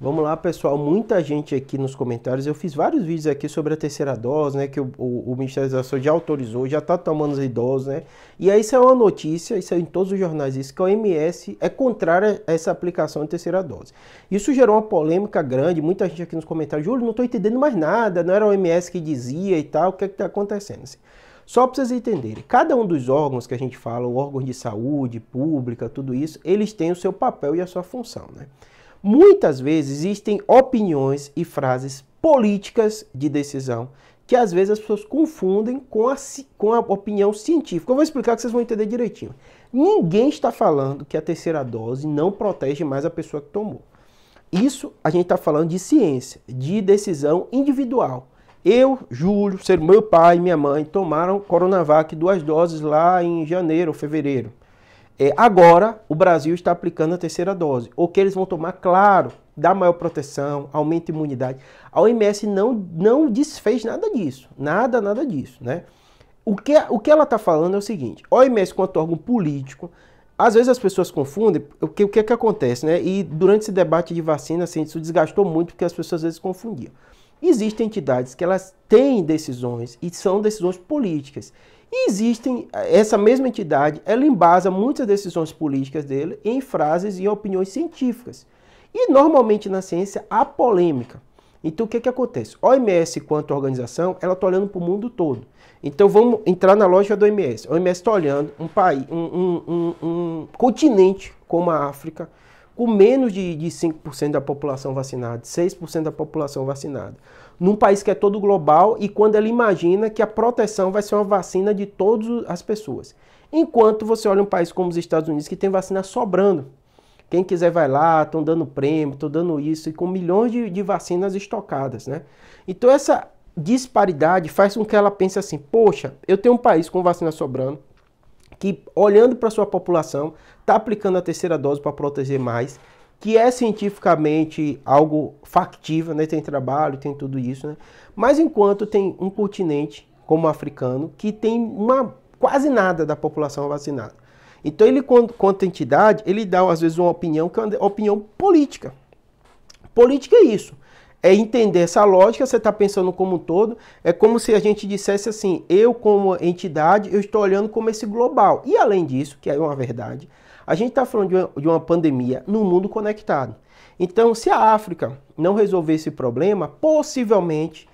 Vamos lá, pessoal. Muita gente aqui nos comentários. Eu fiz vários vídeos aqui sobre a terceira dose, né? Que o, o, o Ministério da Saúde já autorizou, já tá tomando os idosos, né? E aí, isso é uma notícia, isso é em todos os jornais, isso que a OMS é contrária a essa aplicação de terceira dose. Isso gerou uma polêmica grande, muita gente aqui nos comentários. Júlio, não tô entendendo mais nada, não era a OMS que dizia e tal, o que é que tá acontecendo? Assim? Só para vocês entenderem, cada um dos órgãos que a gente fala, órgãos de saúde pública, tudo isso, eles têm o seu papel e a sua função, né? Muitas vezes existem opiniões e frases políticas de decisão que às vezes as pessoas confundem com a, com a opinião científica. Eu vou explicar que vocês vão entender direitinho. Ninguém está falando que a terceira dose não protege mais a pessoa que tomou. Isso a gente está falando de ciência, de decisão individual. Eu, Júlio, ser meu pai e minha mãe tomaram Coronavac duas doses lá em janeiro, fevereiro é, agora o Brasil está aplicando a terceira dose, o que eles vão tomar, claro, dá maior proteção, aumenta a imunidade. A OMS não, não desfez nada disso, nada, nada disso, né? O que, o que ela está falando é o seguinte, a OMS quanto órgão político, às vezes as pessoas confundem, o que é que acontece, né? E durante esse debate de vacina, assim, isso desgastou muito, porque as pessoas às vezes confundiam. Existem entidades que elas têm decisões e são decisões políticas. E existem, essa mesma entidade, ela embasa muitas decisões políticas dele em frases e opiniões científicas. E normalmente na ciência há polêmica. Então o que, é que acontece? A OMS, quanto organização, ela está olhando para o mundo todo. Então vamos entrar na lógica do OMS. A OMS está olhando um país, um, um, um, um continente como a África, com menos de, de 5% da população vacinada, 6% da população vacinada. Num país que é todo global e quando ela imagina que a proteção vai ser uma vacina de todas as pessoas. Enquanto você olha um país como os Estados Unidos que tem vacina sobrando. Quem quiser vai lá, estão dando prêmio, estão dando isso, e com milhões de, de vacinas estocadas, né? Então essa disparidade faz com que ela pense assim, poxa, eu tenho um país com vacina sobrando, que olhando para sua população, está aplicando a terceira dose para proteger mais, que é cientificamente algo factível, né? tem trabalho, tem tudo isso, né? mas enquanto tem um continente como o africano que tem uma, quase nada da população vacinada. Então ele, quanto entidade, ele dá às vezes uma opinião que é uma opinião política. Política é isso é entender essa lógica, você está pensando como um todo, é como se a gente dissesse assim, eu como entidade, eu estou olhando como esse global. E além disso, que é uma verdade, a gente está falando de uma, de uma pandemia no mundo conectado. Então, se a África não resolver esse problema, possivelmente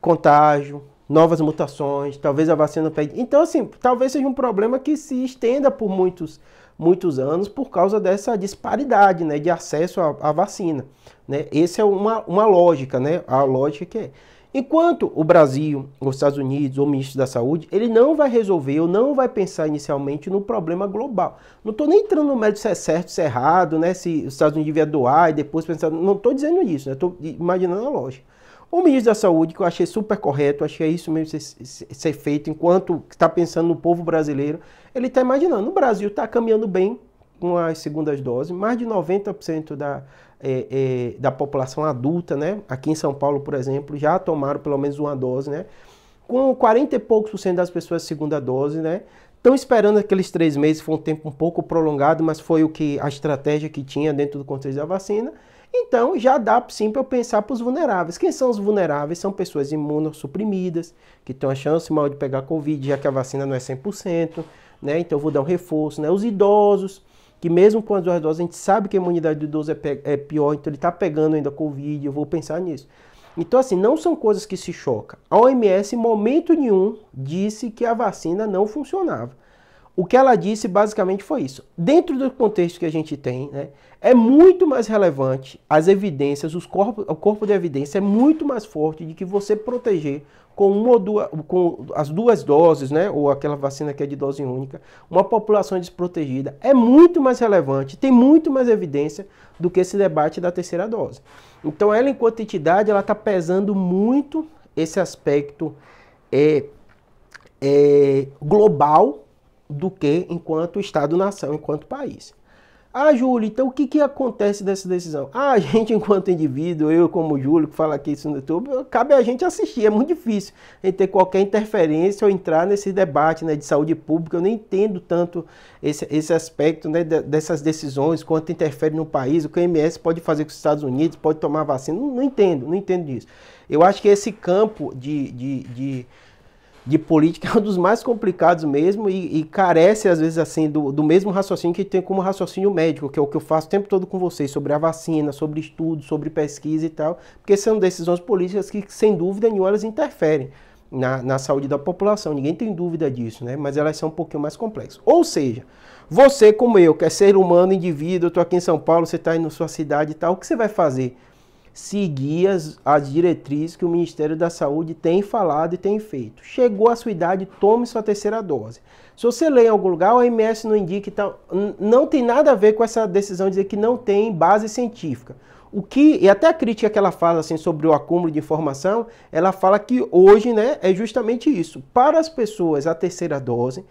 contágio, novas mutações, talvez a vacina pegue. Então, assim, talvez seja um problema que se estenda por muitos muitos anos por causa dessa disparidade né, de acesso à, à vacina. Né? Essa é uma, uma lógica, né? a lógica que é. Enquanto o Brasil, os Estados Unidos, o ministro da Saúde, ele não vai resolver ou não vai pensar inicialmente no problema global. Não estou nem entrando no mérito se é certo, se é errado, né? se os Estados Unidos devia doar e depois pensar. Não estou dizendo isso, estou né? imaginando a lógica. O ministro da Saúde, que eu achei super correto, achei que é isso mesmo ser, ser feito, enquanto está pensando no povo brasileiro, ele está imaginando, o Brasil está caminhando bem com as segundas doses, mais de 90% da, é, é, da população adulta, né? Aqui em São Paulo, por exemplo, já tomaram pelo menos uma dose, né? Com 40 e poucos por cento das pessoas segunda dose, né? Estão esperando aqueles três meses, foi um tempo um pouco prolongado, mas foi o que a estratégia que tinha dentro do contexto da vacina. Então já dá sim para eu pensar para os vulneráveis. Quem são os vulneráveis? São pessoas imunossuprimidas, que têm uma chance maior de pegar Covid, já que a vacina não é 100%, né? Então eu vou dar um reforço, né? Os idosos, que mesmo com as duas doses, a gente sabe que a imunidade do idoso é, é pior, então ele está pegando ainda Covid, eu vou pensar nisso. Então, assim, não são coisas que se chocam. A OMS, em momento nenhum, disse que a vacina não funcionava o que ela disse basicamente foi isso. Dentro do contexto que a gente tem, né, é muito mais relevante as evidências, os corpos, o corpo de evidência é muito mais forte de que você proteger com uma ou duas, com as duas doses, né, ou aquela vacina que é de dose única, uma população desprotegida é muito mais relevante, tem muito mais evidência do que esse debate da terceira dose. Então, ela enquanto entidade, ela está pesando muito esse aspecto é, é global do que enquanto Estado-nação, enquanto país. Ah, Júlio, então o que, que acontece dessa decisão? Ah, a gente, enquanto indivíduo, eu como Júlio, que fala aqui isso no YouTube, cabe a gente assistir. É muito difícil a gente ter qualquer interferência ou entrar nesse debate né, de saúde pública. Eu nem entendo tanto esse, esse aspecto né, dessas decisões, quanto interfere no país, o que o MS pode fazer com os Estados Unidos, pode tomar vacina. Não, não entendo, não entendo disso. Eu acho que esse campo de, de, de de política é um dos mais complicados mesmo e, e carece, às vezes, assim, do, do, mesmo raciocínio que tem como raciocínio médico, que é o que eu faço o tempo todo com vocês, sobre a vacina, sobre estudo, sobre pesquisa e tal, porque são decisões políticas que, sem dúvida nenhuma, elas interferem na, na saúde da população, ninguém tem dúvida disso, né? Mas elas são um pouquinho mais complexas. Ou seja, você, como eu, que é ser humano, indivíduo, eu estou aqui em São Paulo, você está aí na sua cidade e tal, o que você vai fazer? seguir as, as diretrizes que o Ministério da Saúde tem falado e tem feito. Chegou à sua idade, tome sua terceira dose. Se você lê em algum lugar, o OMS não indica, não tem nada a ver com essa decisão de dizer que não tem base científica. O que, e até a crítica que ela faz assim, sobre o acúmulo de informação, ela fala que hoje né, é justamente isso. Para as pessoas, a terceira dose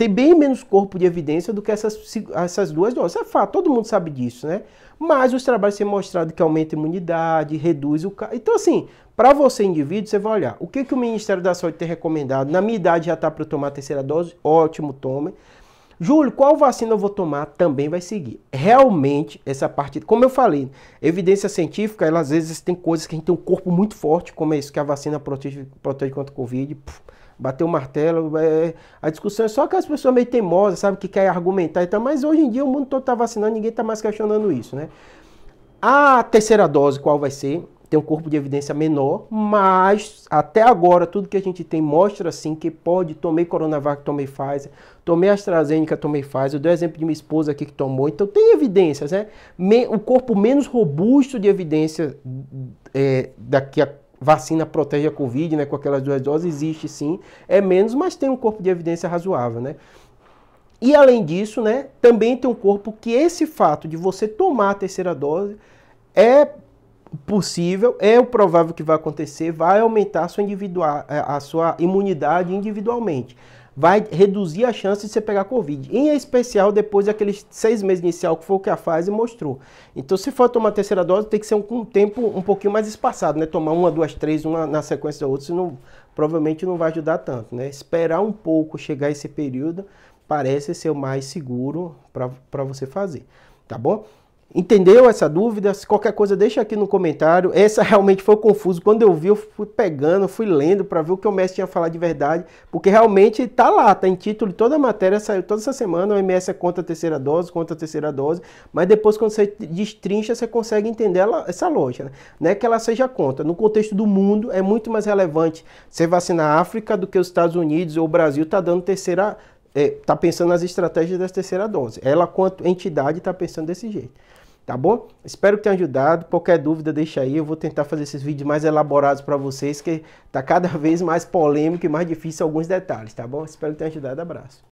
tem bem menos corpo de evidência do que essas, essas duas doses. É fato, todo mundo sabe disso, né? Mas os trabalhos têm mostrado que aumenta a imunidade, reduz o... Então, assim, para você, indivíduo, você vai olhar o que, que o Ministério da Saúde tem recomendado. Na minha idade já está para tomar a terceira dose, ótimo, tome. Júlio, qual vacina eu vou tomar? Também vai seguir. Realmente, essa parte, como eu falei, evidência científica, ela, às vezes tem coisas que a gente tem um corpo muito forte, como é isso que a vacina protege, protege contra o Covid. Puf bater o martelo. É, a discussão é só que as pessoas meio teimosas, sabe, que querem argumentar e tal, mas hoje em dia o mundo todo está vacinando, ninguém está mais questionando isso, né? A terceira dose, qual vai ser? Tem um corpo de evidência menor, mas até agora tudo que a gente tem mostra assim que pode. Tomei Coronavac, tomei Pfizer, tomei AstraZeneca, tomei Pfizer. Eu dei o exemplo de minha esposa aqui que tomou. Então tem evidências, né? o corpo menos robusto de evidência é, daqui a vacina protege a Covid, né, com aquelas duas doses, existe sim, é menos, mas tem um corpo de evidência razoável, né? E além disso, né, também tem um corpo que esse fato de você tomar a terceira dose é possível, é o provável que vai acontecer, vai aumentar a sua, a sua imunidade individualmente vai reduzir a chance de você pegar Covid, em especial depois daqueles seis meses inicial, que foi o que a Pfizer mostrou. Então, se for tomar a terceira dose, tem que ser um, um tempo um pouquinho mais espaçado, né? Tomar uma, duas, três, uma na sequência da outra, senão provavelmente não vai ajudar tanto, né? Esperar um pouco chegar esse período parece ser o mais seguro para você fazer, tá bom? Entendeu essa dúvida? Se qualquer coisa, deixa aqui no comentário. Essa realmente foi confuso. Quando eu vi, eu fui pegando, fui lendo para ver o que o mestre tinha falado de verdade, porque realmente tá lá, tá em título toda a matéria, saiu toda essa semana. O MS é contra a terceira dose, contra a terceira dose, mas depois, quando você destrincha, você consegue entender ela, essa lógica, né? Não é que ela seja contra. No contexto do mundo, é muito mais relevante você vacinar a África do que os Estados Unidos ou o Brasil tá dando terceira. É, tá pensando nas estratégias da terceira dose. Ela, quanto entidade, tá pensando desse jeito tá bom? Espero que tenha ajudado. Qualquer dúvida, deixa aí. Eu vou tentar fazer esses vídeos mais elaborados para vocês, que tá cada vez mais polêmico e mais difícil alguns detalhes, tá bom? Espero que tenha ajudado. Abraço.